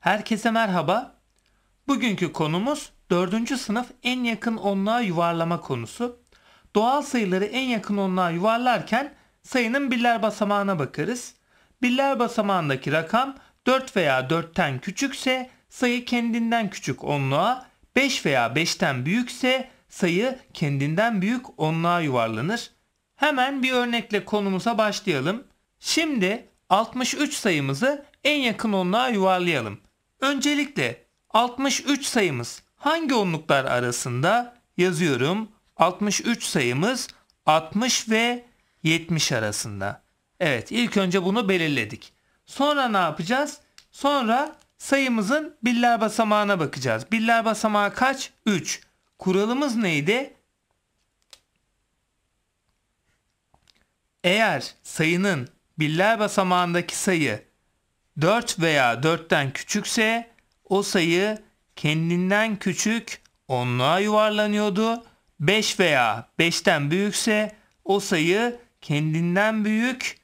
Herkese merhaba. Bugünkü konumuz 4. sınıf en yakın onluğa yuvarlama konusu. Doğal sayıları en yakın onluğa yuvarlarken sayının birler basamağına bakarız. Birler basamağındaki rakam 4 veya 4'ten küçükse sayı kendinden küçük onluğa, 5 veya 5'ten büyükse sayı kendinden büyük onluğa yuvarlanır. Hemen bir örnekle konumuza başlayalım. Şimdi 63 sayımızı en yakın onluğa yuvarlayalım. Öncelikle 63 sayımız hangi onluklar arasında yazıyorum. 63 sayımız 60 ve 70 arasında. Evet ilk önce bunu belirledik. Sonra ne yapacağız? Sonra sayımızın biller basamağına bakacağız. Biller basamağı kaç? 3. Kuralımız neydi? Eğer sayının biller basamağındaki sayı 4 veya 4'ten küçükse o sayı kendinden küçük onluğa yuvarlanıyordu. 5 veya 5'ten büyükse o sayı kendinden büyük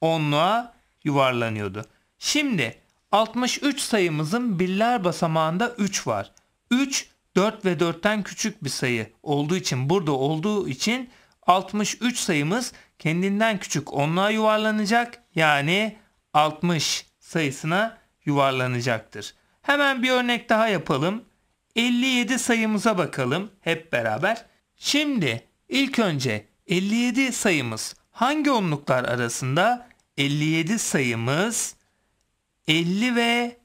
onluğa yuvarlanıyordu. Şimdi 63 sayımızın birler basamağında 3 var. 3 4 ve 4'ten küçük bir sayı olduğu için burada olduğu için 63 sayımız kendinden küçük onluğa yuvarlanacak. Yani 60 sayısına yuvarlanacaktır. Hemen bir örnek daha yapalım. 57 sayımıza bakalım hep beraber. Şimdi ilk önce 57 sayımız hangi onluklar arasında? 57 sayımız 50 ve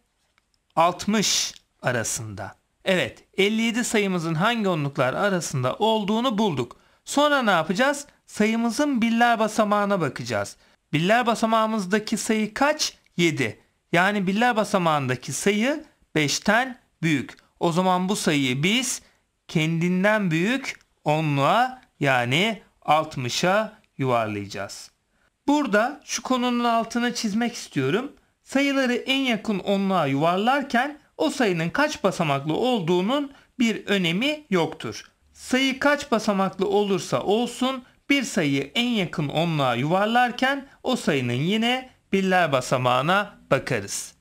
60 arasında. Evet 57 sayımızın hangi onluklar arasında olduğunu bulduk. Sonra ne yapacağız? Sayımızın biller basamağına bakacağız. Biller basamağımızdaki sayı kaç? 7. Yani birler basamağındaki sayı 5'ten büyük. O zaman bu sayıyı biz kendinden büyük onluğa, yani 60'a yuvarlayacağız. Burada şu konunun altına çizmek istiyorum. Sayıları en yakın onluğa yuvarlarken o sayının kaç basamaklı olduğunun bir önemi yoktur. Sayı kaç basamaklı olursa olsun bir sayıyı en yakın onluğa yuvarlarken o sayının yine biller basamağına bakarız.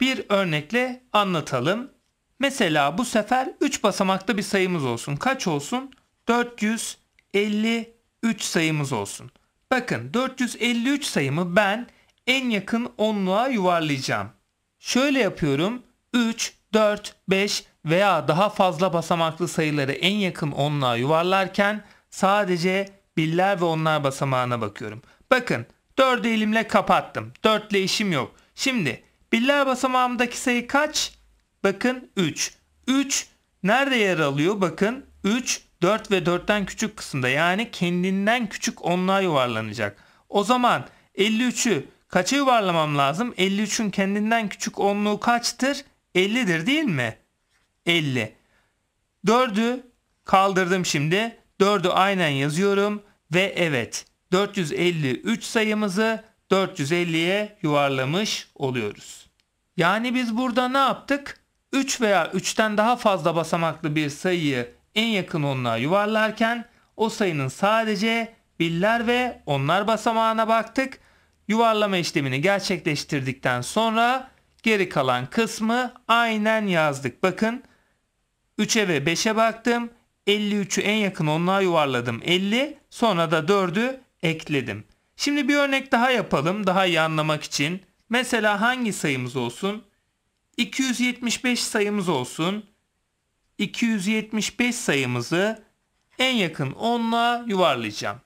Bir örnekle anlatalım. Mesela bu sefer 3 basamaklı bir sayımız olsun. Kaç olsun? 453 sayımız olsun. Bakın 453 sayımı ben en yakın onluğa yuvarlayacağım. Şöyle yapıyorum. 3, 4, 5 veya daha fazla basamaklı sayıları en yakın onluğa yuvarlarken sadece biller ve onlar basamağına bakıyorum. Bakın 4'ü elimle kapattım. 4 ile işim yok. Şimdi biller basamağımdaki sayı kaç? Bakın 3. 3 nerede yer alıyor? Bakın 3, 4 ve 4'ten küçük kısımda. Yani kendinden küçük onluğa yuvarlanacak. O zaman 53'ü kaça yuvarlamam lazım? 53'ün kendinden küçük onluğu kaçtır? 50'dir değil mi? 50. 4'ü kaldırdım şimdi. 4'ü aynen yazıyorum ve evet 453 sayımızı 450'ye yuvarlamış oluyoruz. Yani biz burada ne yaptık? 3 veya 3'ten daha fazla basamaklı bir sayıyı en yakın onluğa yuvarlarken o sayının sadece biller ve onlar basamağına baktık. Yuvarlama işlemini gerçekleştirdikten sonra geri kalan kısmı aynen yazdık. Bakın 3'e ve 5'e baktım. 53'ü en yakın onluğa yuvarladım 50. Sonra da 4'ü ekledim. Şimdi bir örnek daha yapalım daha iyi anlamak için. Mesela hangi sayımız olsun? 275 sayımız olsun. 275 sayımızı en yakın 10'la yuvarlayacağım.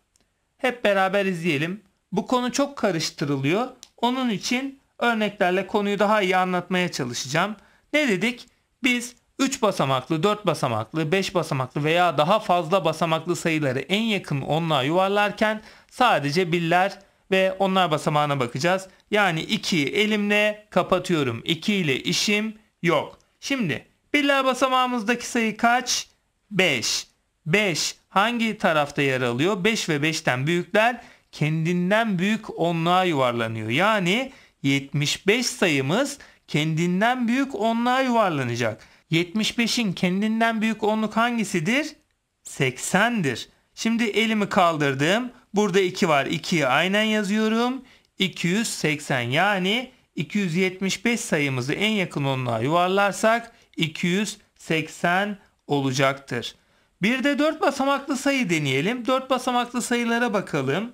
Hep beraber izleyelim. Bu konu çok karıştırılıyor. Onun için örneklerle konuyu daha iyi anlatmaya çalışacağım. Ne dedik? Biz 3 basamaklı, 4 basamaklı, 5 basamaklı veya daha fazla basamaklı sayıları en yakın onluğa yuvarlarken sadece biller ve onlar basamağına bakacağız. Yani 2'yi elimle kapatıyorum. 2 ile işim yok. Şimdi biller basamağımızdaki sayı kaç? 5. 5 hangi tarafta yer alıyor? 5 ve 5'ten büyükler kendinden büyük onluğa yuvarlanıyor. Yani 75 sayımız kendinden büyük onluğa yuvarlanacak. 75'in kendinden büyük onluk hangisidir? 80'dir. Şimdi elimi kaldırdım. Burada 2 var. 2'yi aynen yazıyorum. 280 yani 275 sayımızı en yakın onluğa yuvarlarsak 280 olacaktır. Bir de 4 basamaklı sayı deneyelim. 4 basamaklı sayılara bakalım.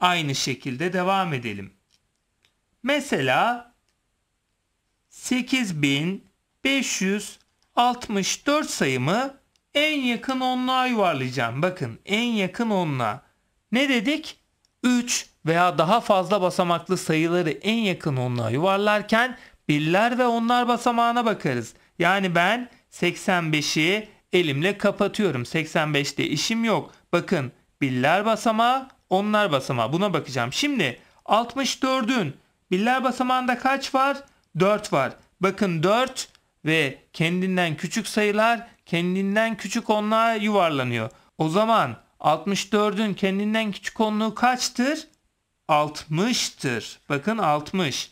Aynı şekilde devam edelim. Mesela 8000 564 sayımı en yakın onluğa yuvarlayacağım. Bakın en yakın onluğa. Ne dedik? 3 veya daha fazla basamaklı sayıları en yakın onluğa yuvarlarken birler ve onlar basamağına bakarız. Yani ben 85'i elimle kapatıyorum. 85'te işim yok. Bakın birler basamağı, onlar basamağı. Buna bakacağım. Şimdi 64'ün birler basamağında kaç var? 4 var. Bakın 4 ve kendinden küçük sayılar kendinden küçük onluğa yuvarlanıyor. O zaman 64'ün kendinden küçük onluğu kaçtır? 60'tır. Bakın 60.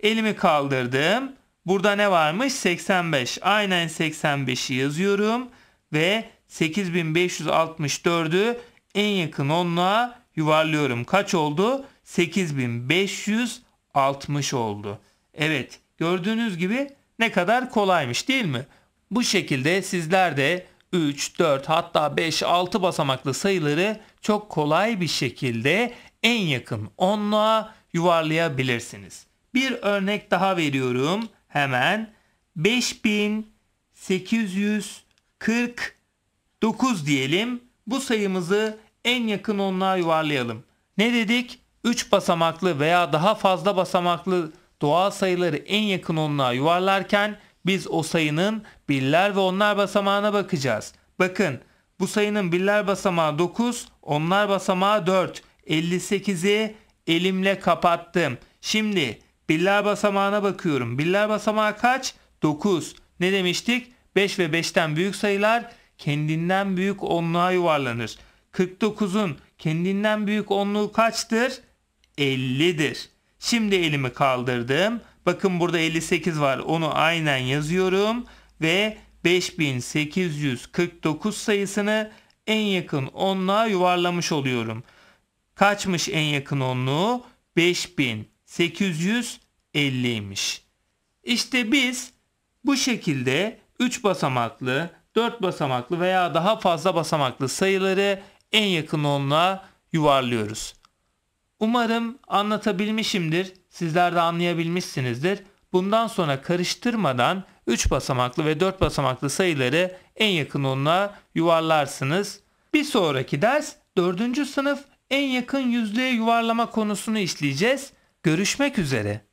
Elimi kaldırdım. Burada ne varmış? 85. Aynen 85'i yazıyorum ve 8564'ü en yakın onluğa yuvarlıyorum. Kaç oldu? 8560 oldu. Evet, gördüğünüz gibi ne kadar kolaymış değil mi? Bu şekilde sizler de 3, 4 hatta 5, 6 basamaklı sayıları çok kolay bir şekilde en yakın onluğa yuvarlayabilirsiniz. Bir örnek daha veriyorum hemen. 5849 diyelim. Bu sayımızı en yakın onluğa yuvarlayalım. Ne dedik? 3 basamaklı veya daha fazla basamaklı doğal sayıları en yakın onluğa yuvarlarken biz o sayının birler ve onlar basamağına bakacağız. Bakın bu sayının birler basamağı 9, onlar basamağı 4. 58'i elimle kapattım. Şimdi birler basamağına bakıyorum. Birler basamağı kaç? 9. Ne demiştik? 5 ve 5'ten büyük sayılar kendinden büyük onluğa yuvarlanır. 49'un kendinden büyük onluğu kaçtır? 50'dir. Şimdi elimi kaldırdım. Bakın burada 58 var. Onu aynen yazıyorum ve 5849 sayısını en yakın onluğa yuvarlamış oluyorum. Kaçmış en yakın onluğu? 5850'ymiş. İşte biz bu şekilde 3 basamaklı, 4 basamaklı veya daha fazla basamaklı sayıları en yakın onluğa yuvarlıyoruz. Umarım anlatabilmişimdir. Sizler de anlayabilmişsinizdir. Bundan sonra karıştırmadan 3 basamaklı ve 4 basamaklı sayıları en yakın onluğa yuvarlarsınız. Bir sonraki ders 4. sınıf en yakın yüzlüğe yuvarlama konusunu işleyeceğiz. Görüşmek üzere.